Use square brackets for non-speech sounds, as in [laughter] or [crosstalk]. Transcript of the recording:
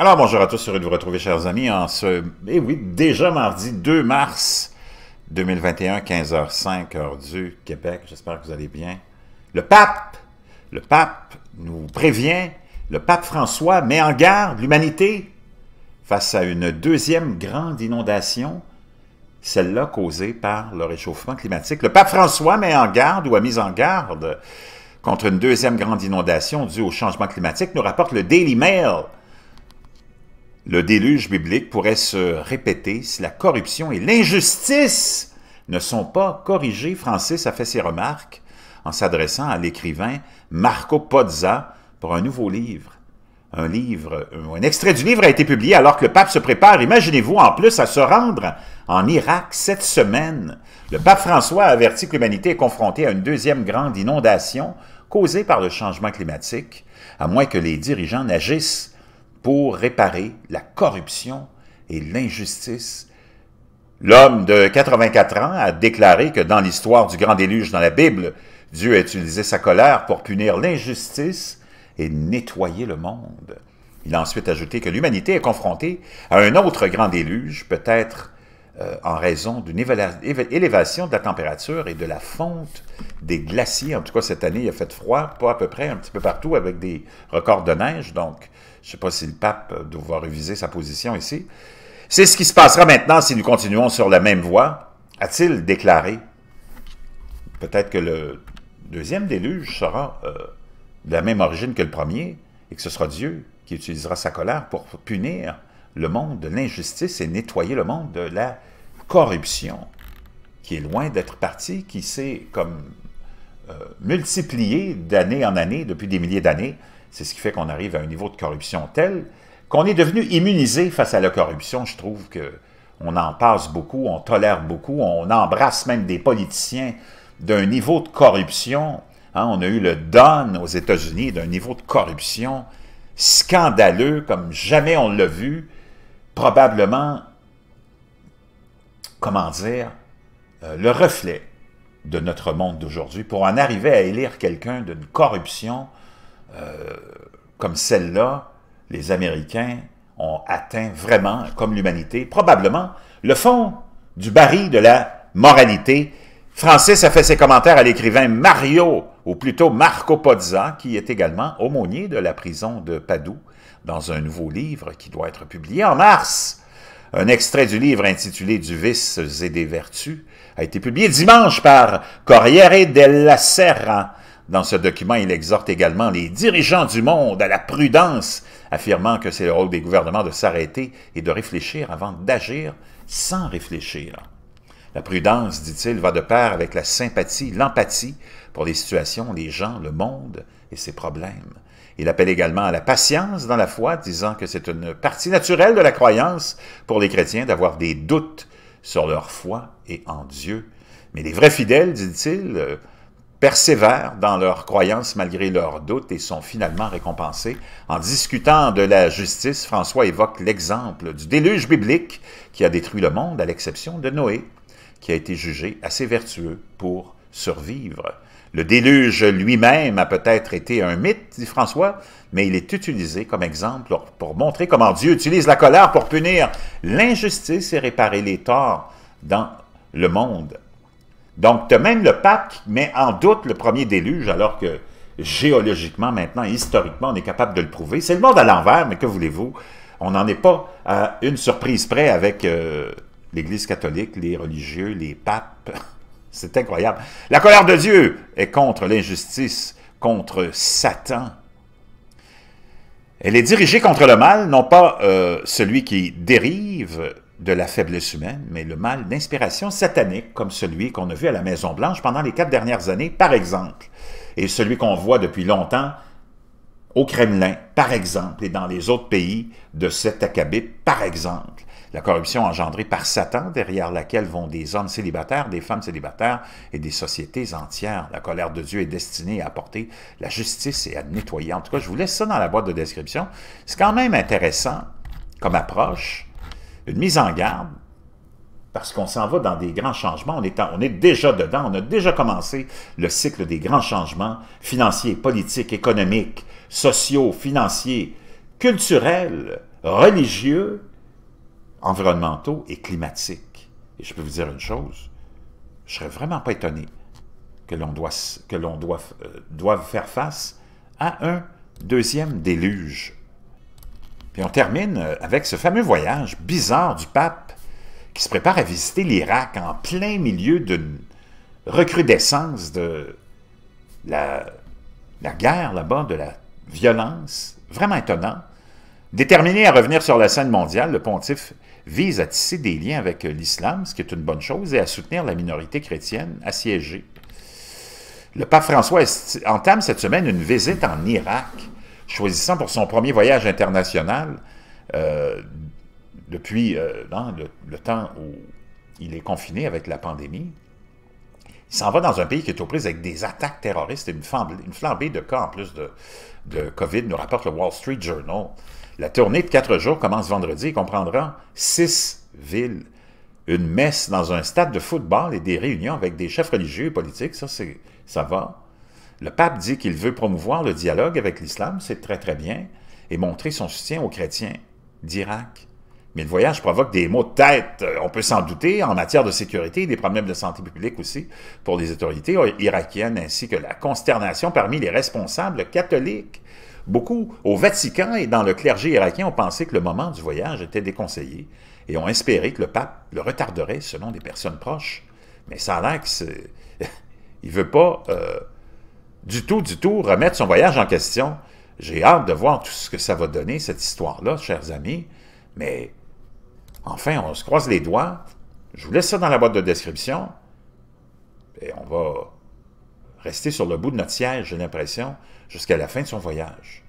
Alors bonjour à tous, heureux de vous retrouver chers amis en ce, eh oui, déjà mardi 2 mars 2021, 15h05, heure du Québec, j'espère que vous allez bien. Le pape, le pape nous prévient, le pape François met en garde l'humanité face à une deuxième grande inondation, celle-là causée par le réchauffement climatique. Le pape François met en garde ou a mis en garde contre une deuxième grande inondation due au changement climatique, nous rapporte le Daily Mail le déluge biblique pourrait se répéter si la corruption et l'injustice ne sont pas corrigées. Francis a fait ses remarques en s'adressant à l'écrivain Marco Pozza pour un nouveau livre. Un livre, euh, un extrait du livre a été publié alors que le pape se prépare, imaginez-vous, en plus à se rendre en Irak cette semaine. Le pape François a averti que l'humanité est confrontée à une deuxième grande inondation causée par le changement climatique, à moins que les dirigeants n'agissent pour réparer la corruption et l'injustice. L'homme de 84 ans a déclaré que dans l'histoire du grand déluge dans la Bible, Dieu a utilisé sa colère pour punir l'injustice et nettoyer le monde. Il a ensuite ajouté que l'humanité est confrontée à un autre grand déluge, peut-être euh, en raison d'une élévation de la température et de la fonte des glaciers. En tout cas, cette année, il a fait froid, pas à peu près, un petit peu partout, avec des records de neige. Donc, je ne sais pas si le pape doit réviser sa position ici. C'est ce qui se passera maintenant si nous continuons sur la même voie, a-t-il déclaré. Peut-être que le deuxième déluge sera euh, de la même origine que le premier et que ce sera Dieu qui utilisera sa colère pour punir le monde de l'injustice et nettoyer le monde de la corruption, qui est loin d'être partie, qui s'est comme multiplié euh, multipliée d'année en année depuis des milliers d'années. C'est ce qui fait qu'on arrive à un niveau de corruption tel qu'on est devenu immunisé face à la corruption. Je trouve que on en passe beaucoup, on tolère beaucoup, on embrasse même des politiciens d'un niveau de corruption. Hein, on a eu le Don aux États-Unis d'un niveau de corruption scandaleux comme jamais on l'a vu, probablement, comment dire, euh, le reflet de notre monde d'aujourd'hui pour en arriver à élire quelqu'un d'une corruption euh, comme celle-là, les Américains ont atteint vraiment, comme l'humanité, probablement le fond du baril de la moralité. Francis a fait ses commentaires à l'écrivain Mario, ou plutôt Marco Pozza, qui est également aumônier de la prison de Padoue, dans un nouveau livre qui doit être publié en mars. Un extrait du livre intitulé Du vice et des vertus a été publié dimanche par Corriere della Serra, dans ce document, il exhorte également les dirigeants du monde à la prudence, affirmant que c'est le rôle des gouvernements de s'arrêter et de réfléchir avant d'agir sans réfléchir. La prudence, dit-il, va de pair avec la sympathie, l'empathie pour les situations, les gens, le monde et ses problèmes. Il appelle également à la patience dans la foi, disant que c'est une partie naturelle de la croyance pour les chrétiens d'avoir des doutes sur leur foi et en Dieu. Mais les vrais fidèles, dit-il, euh, persévèrent dans leurs croyances malgré leurs doutes et sont finalement récompensés. En discutant de la justice, François évoque l'exemple du déluge biblique qui a détruit le monde, à l'exception de Noé, qui a été jugé assez vertueux pour survivre. Le déluge lui-même a peut-être été un mythe, dit François, mais il est utilisé comme exemple pour montrer comment Dieu utilise la colère pour punir l'injustice et réparer les torts dans le monde. Donc, tu même le pape qui met en doute le premier déluge, alors que géologiquement, maintenant, historiquement, on est capable de le prouver. C'est le monde à l'envers, mais que voulez-vous? On n'en est pas à une surprise près avec euh, l'Église catholique, les religieux, les papes. [laughs] C'est incroyable. La colère de Dieu est contre l'injustice, contre Satan. Elle est dirigée contre le mal, non pas euh, celui qui dérive, de la faiblesse humaine, mais le mal d'inspiration satanique, comme celui qu'on a vu à la Maison-Blanche pendant les quatre dernières années, par exemple, et celui qu'on voit depuis longtemps au Kremlin, par exemple, et dans les autres pays de cet acabit, par exemple. La corruption engendrée par Satan, derrière laquelle vont des hommes célibataires, des femmes célibataires et des sociétés entières. La colère de Dieu est destinée à apporter la justice et à nettoyer. En tout cas, je vous laisse ça dans la boîte de description. C'est quand même intéressant comme approche une mise en garde, parce qu'on s'en va dans des grands changements, on est, on est déjà dedans, on a déjà commencé le cycle des grands changements financiers, politiques, économiques, sociaux, financiers, culturels, religieux, environnementaux et climatiques. Et je peux vous dire une chose, je serais vraiment pas étonné que l'on doit, euh, doive faire face à un deuxième déluge et on termine euh, avec ce fameux voyage bizarre du pape qui se prépare à visiter l'Irak en plein milieu d'une recrudescence de la, la guerre là-bas, de la violence, vraiment étonnant. Déterminé à revenir sur la scène mondiale, le pontife vise à tisser des liens avec euh, l'islam, ce qui est une bonne chose, et à soutenir la minorité chrétienne assiégée. Le pape François entame cette semaine une visite en Irak choisissant pour son premier voyage international, euh, depuis euh, le, temps où il est confiné avec la pandémie, il s'en va dans un pays qui est aux prises avec des attaques terroristes et une, flambée, de cas en plus de, de, COVID, nous rapporte le Wall Street Journal. La tournée de quatre jours commence vendredi et comprendra six villes, une messe dans un stade de football et des réunions avec des chefs religieux et politiques. Ça, ça va le pape dit qu'il veut promouvoir le dialogue avec l'islam, c'est très très bien, et montrer son soutien aux chrétiens d'Irak. Mais le voyage provoque des maux de tête, on peut s'en douter, en matière de sécurité des problèmes de santé publique aussi pour les autorités irakiennes, ainsi que la consternation parmi les responsables catholiques. Beaucoup au Vatican et dans le clergé irakien ont pensé que le moment du voyage était déconseillé et ont espéré que le pape le retarderait selon des personnes proches. Mais ça a l'air ne [laughs] veut pas euh, du tout, du tout remettre son voyage en question. J'ai hâte de voir tout ce que ça va donner, cette histoire-là, chers amis. Mais enfin, on se croise les doigts. Je vous laisse ça dans la boîte de description. Et on va rester sur le bout de notre siège, j'ai l'impression, jusqu'à la fin de son voyage.